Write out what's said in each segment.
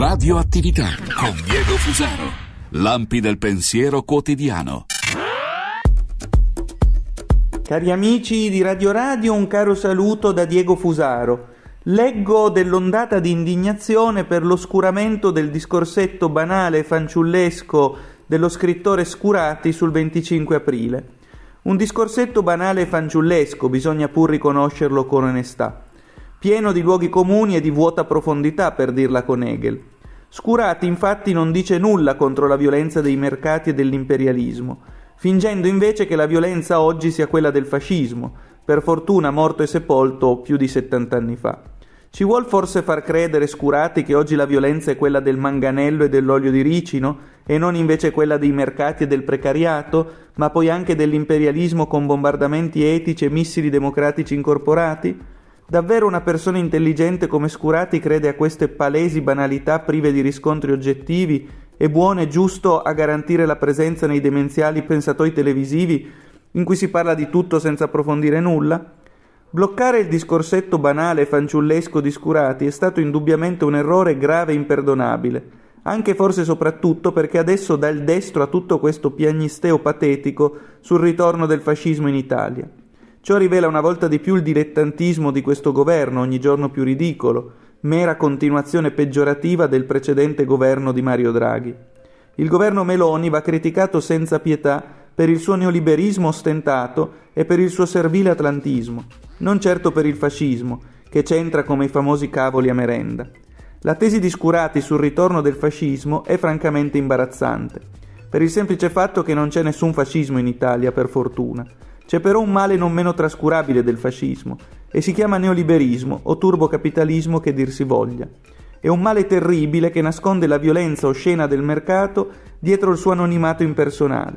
Radioattività con Diego Fusaro. Lampi del pensiero quotidiano. Cari amici di Radio Radio, un caro saluto da Diego Fusaro. Leggo dell'ondata di indignazione per l'oscuramento del discorsetto banale e fanciullesco dello scrittore Scurati sul 25 aprile. Un discorsetto banale e fanciullesco, bisogna pur riconoscerlo con onestà pieno di luoghi comuni e di vuota profondità, per dirla con Hegel. Scurati infatti non dice nulla contro la violenza dei mercati e dell'imperialismo, fingendo invece che la violenza oggi sia quella del fascismo, per fortuna morto e sepolto più di 70 anni fa. Ci vuol forse far credere Scurati che oggi la violenza è quella del manganello e dell'olio di ricino e non invece quella dei mercati e del precariato, ma poi anche dell'imperialismo con bombardamenti etici e missili democratici incorporati? Davvero una persona intelligente come Scurati crede a queste palesi banalità prive di riscontri oggettivi e buone e giusto a garantire la presenza nei demenziali pensatoi televisivi in cui si parla di tutto senza approfondire nulla? Bloccare il discorsetto banale e fanciullesco di Scurati è stato indubbiamente un errore grave e imperdonabile, anche forse soprattutto perché adesso dà il destro a tutto questo piagnisteo patetico sul ritorno del fascismo in Italia. Ciò rivela una volta di più il dilettantismo di questo governo, ogni giorno più ridicolo, mera continuazione peggiorativa del precedente governo di Mario Draghi. Il governo Meloni va criticato senza pietà per il suo neoliberismo ostentato e per il suo servile atlantismo, non certo per il fascismo, che c'entra come i famosi cavoli a merenda. La tesi di Scurati sul ritorno del fascismo è francamente imbarazzante, per il semplice fatto che non c'è nessun fascismo in Italia, per fortuna. C'è però un male non meno trascurabile del fascismo e si chiama neoliberismo o turbocapitalismo che dir si voglia. È un male terribile che nasconde la violenza oscena del mercato dietro il suo anonimato impersonale.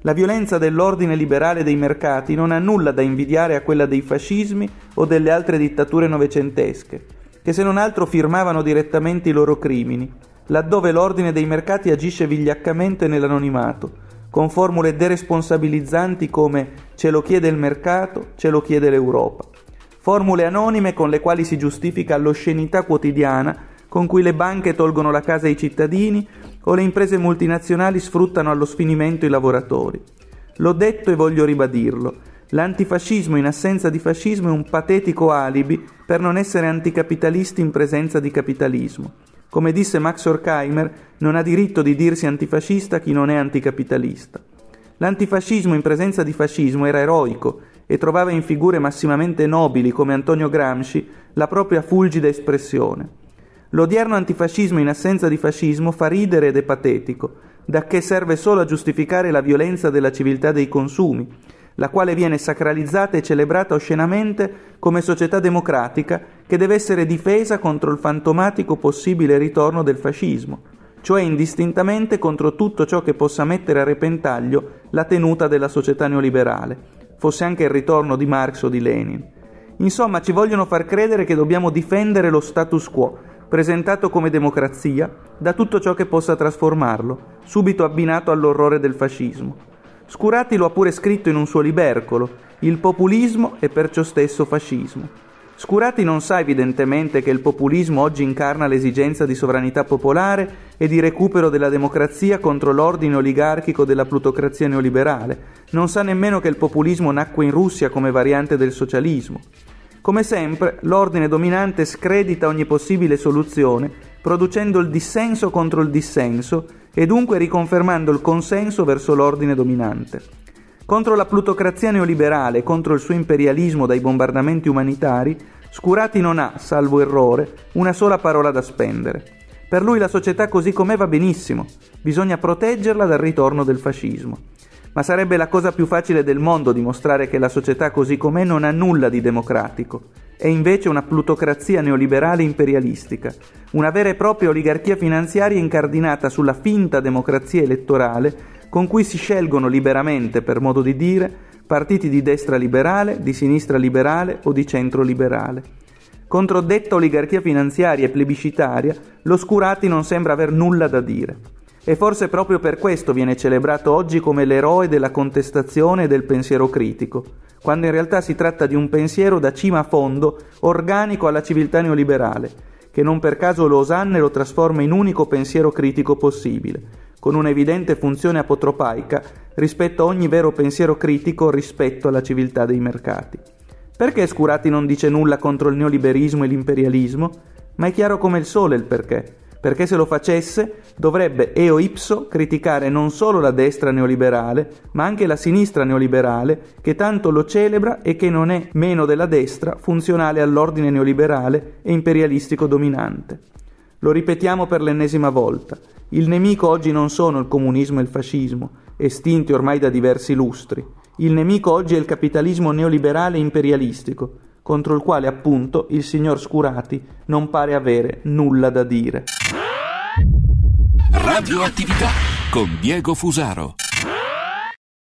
La violenza dell'ordine liberale dei mercati non ha nulla da invidiare a quella dei fascismi o delle altre dittature novecentesche, che se non altro firmavano direttamente i loro crimini, laddove l'ordine dei mercati agisce vigliaccamente nell'anonimato, con formule deresponsabilizzanti come Ce lo chiede il mercato, ce lo chiede l'Europa. Formule anonime con le quali si giustifica l'oscenità quotidiana con cui le banche tolgono la casa ai cittadini o le imprese multinazionali sfruttano allo sfinimento i lavoratori. L'ho detto e voglio ribadirlo. L'antifascismo in assenza di fascismo è un patetico alibi per non essere anticapitalisti in presenza di capitalismo. Come disse Max Horkheimer, non ha diritto di dirsi antifascista chi non è anticapitalista. L'antifascismo in presenza di fascismo era eroico e trovava in figure massimamente nobili come Antonio Gramsci la propria fulgida espressione. L'odierno antifascismo in assenza di fascismo fa ridere ed è patetico, dacché serve solo a giustificare la violenza della civiltà dei consumi, la quale viene sacralizzata e celebrata oscenamente come società democratica che deve essere difesa contro il fantomatico possibile ritorno del fascismo cioè indistintamente contro tutto ciò che possa mettere a repentaglio la tenuta della società neoliberale, fosse anche il ritorno di Marx o di Lenin. Insomma, ci vogliono far credere che dobbiamo difendere lo status quo, presentato come democrazia, da tutto ciò che possa trasformarlo, subito abbinato all'orrore del fascismo. Scurati lo ha pure scritto in un suo libercolo, il populismo è perciò stesso fascismo. Scurati non sa evidentemente che il populismo oggi incarna l'esigenza di sovranità popolare e di recupero della democrazia contro l'ordine oligarchico della plutocrazia neoliberale. Non sa nemmeno che il populismo nacque in Russia come variante del socialismo. Come sempre, l'ordine dominante scredita ogni possibile soluzione, producendo il dissenso contro il dissenso e dunque riconfermando il consenso verso l'ordine dominante. Contro la plutocrazia neoliberale, contro il suo imperialismo dai bombardamenti umanitari, Scurati non ha, salvo errore, una sola parola da spendere. Per lui la società così com'è va benissimo, bisogna proteggerla dal ritorno del fascismo. Ma sarebbe la cosa più facile del mondo dimostrare che la società così com'è non ha nulla di democratico. È invece una plutocrazia neoliberale imperialistica, una vera e propria oligarchia finanziaria incardinata sulla finta democrazia elettorale con cui si scelgono liberamente, per modo di dire, partiti di destra liberale, di sinistra liberale o di centro liberale. Controdetta oligarchia finanziaria e plebiscitaria, l'Oscurati non sembra aver nulla da dire. E forse proprio per questo viene celebrato oggi come l'eroe della contestazione e del pensiero critico, quando in realtà si tratta di un pensiero da cima a fondo, organico alla civiltà neoliberale, che non per caso lo osanna e lo trasforma in unico pensiero critico possibile, con un'evidente funzione apotropaica rispetto a ogni vero pensiero critico rispetto alla civiltà dei mercati. Perché Scurati non dice nulla contro il neoliberismo e l'imperialismo? Ma è chiaro come il sole il perché. Perché se lo facesse dovrebbe eo ipso criticare non solo la destra neoliberale, ma anche la sinistra neoliberale, che tanto lo celebra e che non è meno della destra funzionale all'ordine neoliberale e imperialistico dominante. Lo ripetiamo per l'ennesima volta. Il nemico oggi non sono il comunismo e il fascismo, estinti ormai da diversi lustri. Il nemico oggi è il capitalismo neoliberale imperialistico, contro il quale appunto il signor Scurati non pare avere nulla da dire. Radioattività con Diego Fusaro.